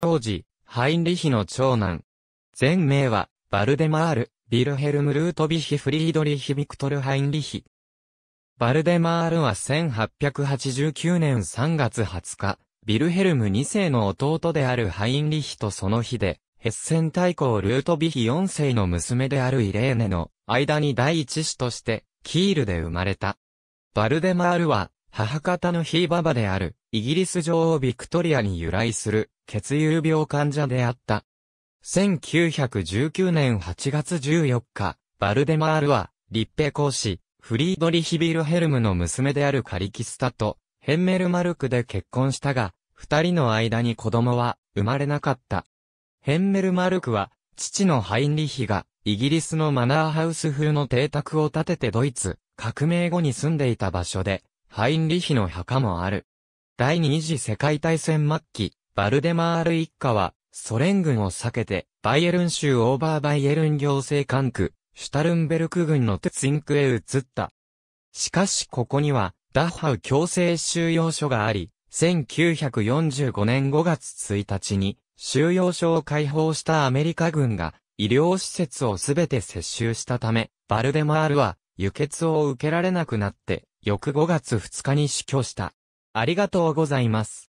当時、ハインリヒの長男。全名は、バルデマール、ビルヘルム・ルートビヒ・フリードリヒ・ビクトル・ハインリヒ。バルデマールは1889年3月20日、ビルヘルム2世の弟であるハインリヒとその日で、ヘッセン大公ルートビヒ4世の娘であるイレーネの間に第一子として、キールで生まれた。バルデマールは、母方のひいばばである、イギリス女王ビクトリアに由来する、血友病患者であった。1919年8月14日、バルデマールは、立平公師フリードリヒビルヘルムの娘であるカリキスタと、ヘンメルマルクで結婚したが、二人の間に子供は生まれなかった。ヘンメルマルクは、父のハインリヒが、イギリスのマナーハウス風の邸宅を建ててドイツ、革命後に住んでいた場所で、ハインリヒの墓もある。第二次世界大戦末期、バルデマール一家は、ソ連軍を避けて、バイエルン州オーバーバイエルン行政管区、シュタルンベルク軍のテツインクへ移った。しかしここには、ダッハウ強制収容所があり、1945年5月1日に、収容所を解放したアメリカ軍が、医療施設をすべて接収したため、バルデマールは、輸血を受けられなくなって、翌5月2日に死去した。ありがとうございます。